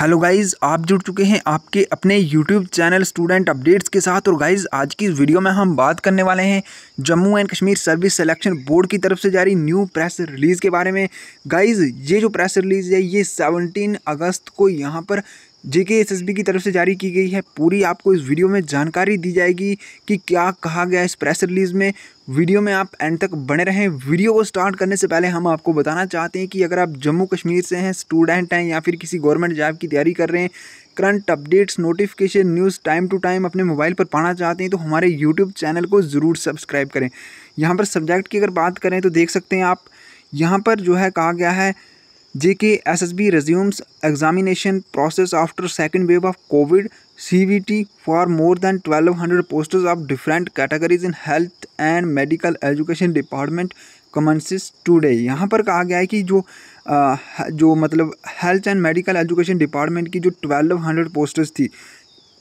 hello guys आप जुड़ चुके हैं आपके अपने यूट्यूब चैनल स्टूडेंट अपडेट्स के साथ और गाइस आज की इस वीडियो में हम बात करने वाले हैं Jammu and Kashmir service selection board की तरफ से जारी न्यू प्रेस रिलीज़ के बारे में गाइस ये जो प्रेस रिलीज़ है ये 17 अगस्त को यहाँ पर जेके बी की तरफ से जारी की गई है पूरी आपको इस वीडियो में जानकारी दी जाएगी कि क्या कहा गया इस प्रेस रिलीज़ में वीडियो में आप एंड तक बने रहें वीडियो को स्टार्ट करने से पहले हम आपको बताना चाहते हैं कि अगर आप जम्मू कश्मीर से हैं स्टूडेंट हैं या फिर किसी गवर्नमेंट जॉब की तैयारी कर रहे हैं current updates notification news time to time अपने मोबाइल पर पाना चाहते हैं तो हमारे यूट्यूब चैनल को ज़रूर सब्सक्राइब करें यहाँ पर सब्जेक्ट की अगर बात करें तो देख सकते हैं आप यहाँ पर जो है कहा गया है JK B resumes examination process after second wave of COVID C V T for more than twelve hundred posters of different categories in health and medical education department commences today यहाँ पर कहा गया है कि जो आ, जो मतलब health and medical education department की जो ट्वेल्व हंड्रेड पोस्टर्स थी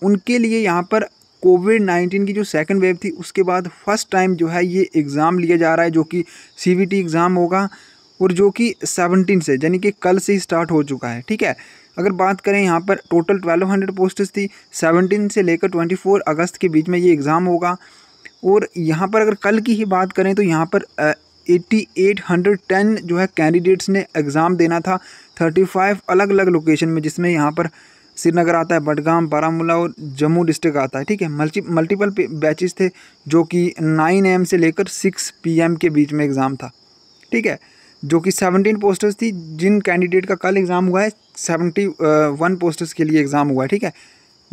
उनके लिए यहाँ पर कोविड नाइन्टीन की जो सेकेंड वेव थी उसके बाद फर्स्ट टाइम जो है ये एग्ज़ाम लिया जा रहा है जो कि सी वी टी एग्ज़ाम होगा और जो कि सेवनटीन से यानी कि कल से ही स्टार्ट हो चुका है ठीक है अगर बात करें यहाँ पर टोटल ट्वेल्व हंड्रेड पोस्ट थी सेवनटीन से लेकर ट्वेंटी फोर अगस्त के बीच में ये एग्ज़ाम होगा और यहाँ पर अगर कल की ही बात करें तो यहाँ पर एट्टी एट हंड्रेड टेन जो है कैंडिडेट्स ने एग्ज़ाम देना था थर्टी फाइव अलग अलग लोकेशन में जिसमें यहाँ पर श्रीनगर आता है बडगाम बारामूला और जम्मू डिस्ट्रिक्ट आता है ठीक है मल्टी मल्टीपल बैचेस थे जो कि नाइन एम से लेकर सिक्स पीएम के बीच में एग्ज़ाम था ठीक है जो कि सेवनटीन पोस्टर्स थी जिन कैंडिडेट का कल एग्ज़ाम हुआ है सेवनटी वन पोस्टर्स के लिए एग्ज़ाम हुआ है ठीक है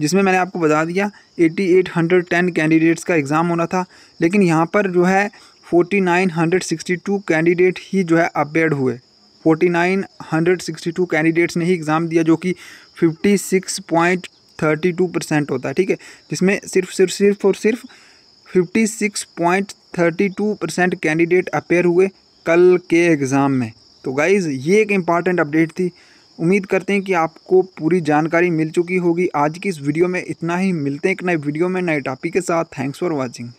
जिसमें मैंने आपको बता दिया eighty eight hundred ten candidates का एग्ज़ाम होना था लेकिन यहाँ पर जो है forty nine hundred sixty two candidate ही जो है अपेयर हुए forty nine hundred sixty two candidates ने ही एग्ज़ाम दिया जो कि fifty six point thirty two percent होता है ठीक है जिसमें सिर्फ सिर्फ सिर्फ और सिर्फ fifty six point thirty two percent candidate appear हुए कल के एग्ज़ाम में तो गाइज़ ये एक इम्पॉर्टेंट अपडेट थी उम्मीद करते हैं कि आपको पूरी जानकारी मिल चुकी होगी आज की इस वीडियो में इतना ही मिलते हैं एक नए वीडियो में नए टॉपिक के साथ थैंक्स फॉर वॉचिंग